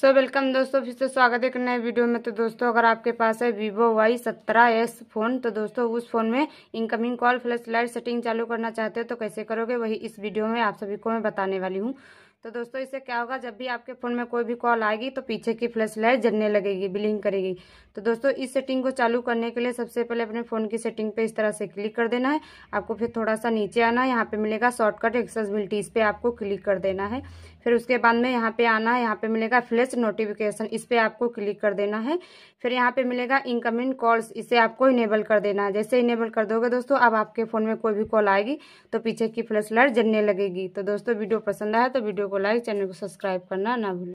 सो so, welcome दोस्तों फिर से स्वागत है एक नए वीडियो में तो दोस्तों अगर आपके पास है वीवो वाई सत्रह एस फोन तो दोस्तों उस फोन में incoming call flash light setting चालू करना चाहते हो तो कैसे करोगे वही इस वीडियो में आप सभी को मैं बताने वाली हूँ तो दोस्तों इससे क्या होगा जब भी आपके फ़ोन में कोई भी कॉल आएगी तो पीछे की फ्लैश लाइट जलने लगेगी बिलिंग करेगी तो दोस्तों इस सेटिंग को चालू करने के लिए सबसे पहले अपने फ़ोन की सेटिंग पे इस तरह से क्लिक कर देना है आपको फिर थोड़ा सा नीचे आना है यहाँ पे मिलेगा शॉर्टकट एक्सेसबिलिटीज़ पे आपको क्लिक कर देना है फिर उसके बाद में यहाँ पे आना है यहाँ पे मिलेगा फ्लैश नोटिफिकेशन इस पर आपको क्लिक कर देना है फिर यहाँ पे मिलेगा इनकमिंग कॉल्स इसे आपको इनेबल कर देना है जैसे इनेबल कर दोगे दोस्तों अब आपके फ़ोन में कोई भी कॉल आएगी तो पीछे की फ्लैश लाइट जलने लगेगी तो दोस्तों वीडियो पसंद आया तो वीडियो को लाइक चैनल को सब्सक्राइब करना ना भूलें